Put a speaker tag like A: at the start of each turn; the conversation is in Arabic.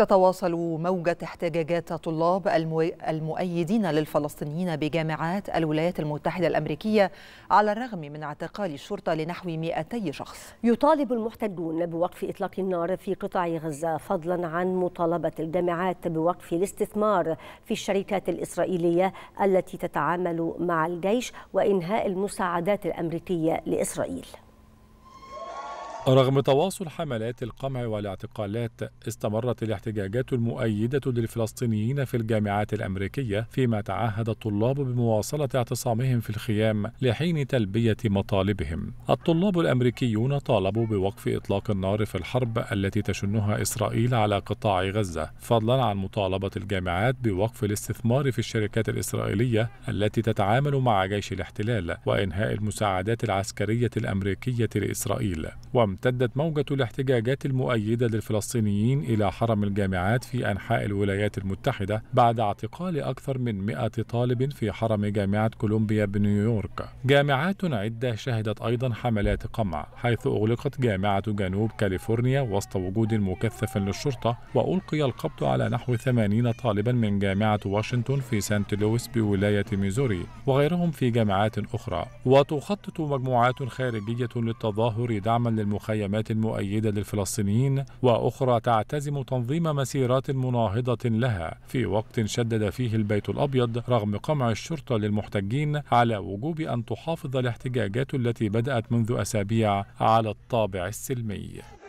A: تتواصل موجة احتجاجات طلاب المؤيدين للفلسطينيين بجامعات الولايات المتحدة الأمريكية على الرغم من اعتقال الشرطة لنحو 200 شخص يطالب المحتجون بوقف إطلاق النار في قطاع
B: غزة فضلا عن مطالبة الجامعات بوقف الاستثمار في الشركات الإسرائيلية التي تتعامل مع الجيش وإنهاء المساعدات الأمريكية لإسرائيل
C: رغم تواصل حملات القمع والاعتقالات استمرت الاحتجاجات المؤيدة للفلسطينيين في الجامعات الأمريكية فيما تعهد الطلاب بمواصلة اعتصامهم في الخيام لحين تلبية مطالبهم الطلاب الأمريكيون طالبوا بوقف إطلاق النار في الحرب التي تشنها إسرائيل على قطاع غزة فضلا عن مطالبة الجامعات بوقف الاستثمار في الشركات الإسرائيلية التي تتعامل مع جيش الاحتلال وإنهاء المساعدات العسكرية الأمريكية لإسرائيل ومن امتدت موجة الاحتجاجات المؤيدة للفلسطينيين إلى حرم الجامعات في أنحاء الولايات المتحدة بعد اعتقال أكثر من 100 طالب في حرم جامعة كولومبيا بنيويورك. جامعات عدة شهدت أيضا حملات قمع، حيث أغلقت جامعة جنوب كاليفورنيا وسط وجود مكثف للشرطة، وألقي القبض على نحو 80 طالبا من جامعة واشنطن في سانت لويس بولاية ميزوري، وغيرهم في جامعات أخرى. وتخطط مجموعات خارجية للتظاهر دعما للمخ مخيمات مؤيدة للفلسطينيين وأخرى تعتزم تنظيم مسيرات مناهضة لها في وقت شدد فيه البيت الأبيض رغم قمع الشرطة للمحتجين على وجوب أن تحافظ الاحتجاجات التي بدأت منذ أسابيع على الطابع السلمي